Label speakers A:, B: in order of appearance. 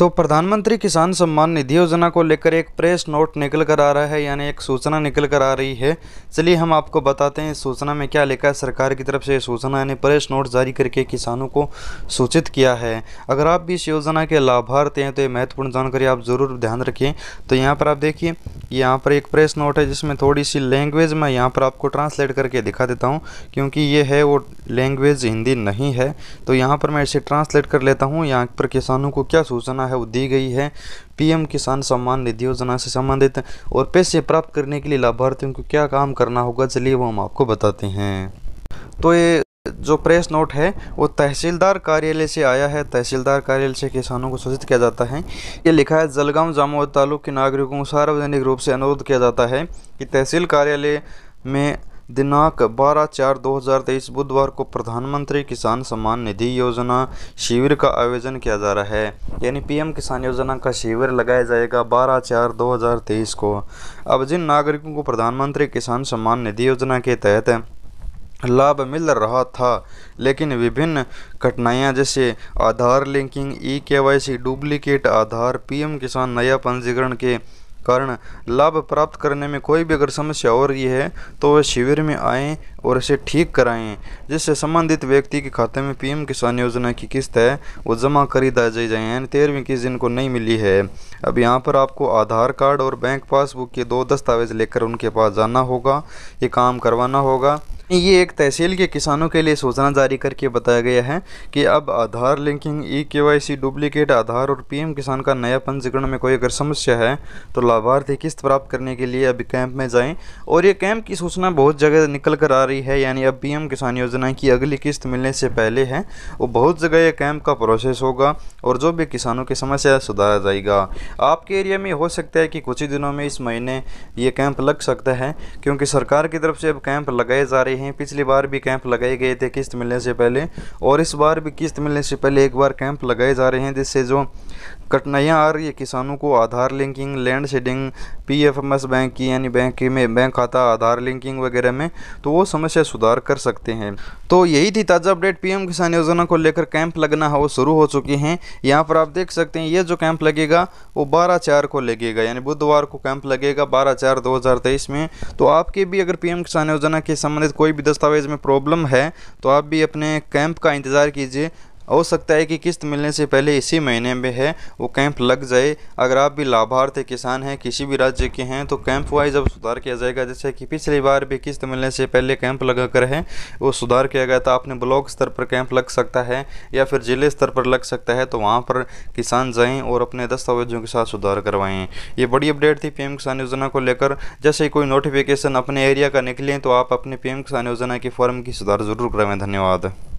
A: तो प्रधानमंत्री किसान सम्मान निधि योजना को लेकर एक प्रेस नोट निकल कर आ रहा है यानी एक सूचना निकल कर आ रही है चलिए हम आपको बताते हैं इस सूचना में क्या लिखा है सरकार की तरफ से सूचना यानी प्रेस नोट जारी करके किसानों को सूचित किया है अगर आप भी इस योजना के लाभार्थी हैं तो ये महत्वपूर्ण जानकारी आप ज़रूर ध्यान रखें तो यहाँ पर आप देखिए यहाँ पर एक प्रेस नोट है जिसमें थोड़ी सी लैंग्वेज मैं यहाँ पर आपको ट्रांसलेट करके दिखा देता हूँ क्योंकि ये है वो लैंग्वेज हिंदी नहीं है तो यहाँ पर मैं इसे ट्रांसलेट कर लेता हूँ यहाँ पर किसानों को क्या सूचना है वो दी गई है पीएम किसान सम्मान निधि योजना से संबंधित और पैसे प्राप्त करने के लिए लाभार्थियों को क्या काम करना होगा चलिए वो हम आपको बताते हैं तो ये जो प्रेस नोट है वो तहसीलदार कार्यालय से आया है तहसीलदार कार्यालय से किसानों को सूचित किया जाता है ये लिखा है जलगांव जामोद तालुक के नागरिकों को सार्वजनिक रूप से अनुरोध किया जाता है कि तहसील कार्यालय में दिनांक 12 चार 2023 बुधवार को प्रधानमंत्री किसान सम्मान निधि योजना शिविर का आयोजन किया जा रहा है यानी पीएम किसान योजना का शिविर लगाया जाएगा 12 चार 2023 को अब जिन नागरिकों को प्रधानमंत्री किसान सम्मान निधि योजना के तहत लाभ मिल रहा था लेकिन विभिन्न कठिनाइयां जैसे आधार लिंकिंग ई के डुप्लीकेट आधार पीएम किसान नया पंजीकरण के कारण लाभ प्राप्त करने में कोई भी अगर समस्या हो रही है तो वह शिविर में आएँ और इसे ठीक कराएं जिससे संबंधित व्यक्ति के खाते में पीएम किसान योजना की किस्त है वो जमा करी दा जाए जाए यानी तेरहवीं किस्त जिनको नहीं मिली है अब यहाँ पर आपको आधार कार्ड और बैंक पासबुक के दो दस्तावेज़ लेकर उनके पास जाना होगा ये काम करवाना होगा ये एक तहसील के किसानों के लिए सूचना जारी करके बताया गया है कि अब आधार लिंकिंग ई e के डुप्लीकेट आधार और पीएम किसान का नया पंजीकरण में कोई अगर समस्या है तो लाभार्थी किस्त प्राप्त करने के लिए अभी कैंप में जाएं और ये कैंप की सूचना बहुत जगह निकल कर आ रही है यानी अब पीएम किसान योजना की अगली किस्त मिलने से पहले है वो बहुत जगह ये कैंप का प्रोसेस होगा और जो भी किसानों की समस्या सुधारा जाएगा आपके एरिया में हो सकता है कि कुछ ही दिनों में इस महीने ये कैंप लग सकता है क्योंकि सरकार की तरफ से अब कैंप लगाए जा रहे हैं पिछली बार भी कैंप लगाए गए थे किस्त मिलने से पहले और इस बार भी किस्त मिलने से पहले एक बार कैंप लगाए जा रहे हैं जिससे जो कठिनाइयाँ आ रही है किसानों को Aadhaar linking land seeding P F M S bank की यानी बैंक की में बैंक खाता आधार लिंकिंग वगैरह में तो वो समस्या सुधार कर सकते हैं तो यही थी ताज़ा अपडेट पीएम किसान योजना को लेकर कैंप लगना है वो शुरू हो चुके हैं यहाँ पर आप देख सकते हैं ये जो कैंप लगेगा वो बारह चार को लगेगा यानी बुधवार को कैंप लगेगा बारह चार दो में तो आपके भी अगर पीएम किसान योजना के संबंधित कोई कोई भी दस्तावेज़ में प्रॉब्लम है तो आप भी अपने कैंप का इंतज़ार कीजिए हो सकता है कि किस्त मिलने से पहले इसी महीने में है वो कैंप लग जाए अगर आप भी लाभार्थी किसान हैं किसी भी राज्य के हैं तो कैंप वाइज अब सुधार किया जाएगा जैसे कि पिछली बार भी किस्त मिलने से पहले कैंप लगा कर है वो सुधार किया गया था आपने ब्लॉक स्तर पर कैंप लग सकता है या फिर जिले स्तर पर लग सकता है तो वहाँ पर किसान जाएँ और अपने दस्तावेजों के साथ सुधार करवाएँ ये बड़ी अपडेट थी पीएम किसान योजना को लेकर जैसे कोई नोटिफिकेशन अपने एरिया का निकलें तो आप अपने पी किसान योजना के फॉर्म की सुधार जरूर करवाएँ धन्यवाद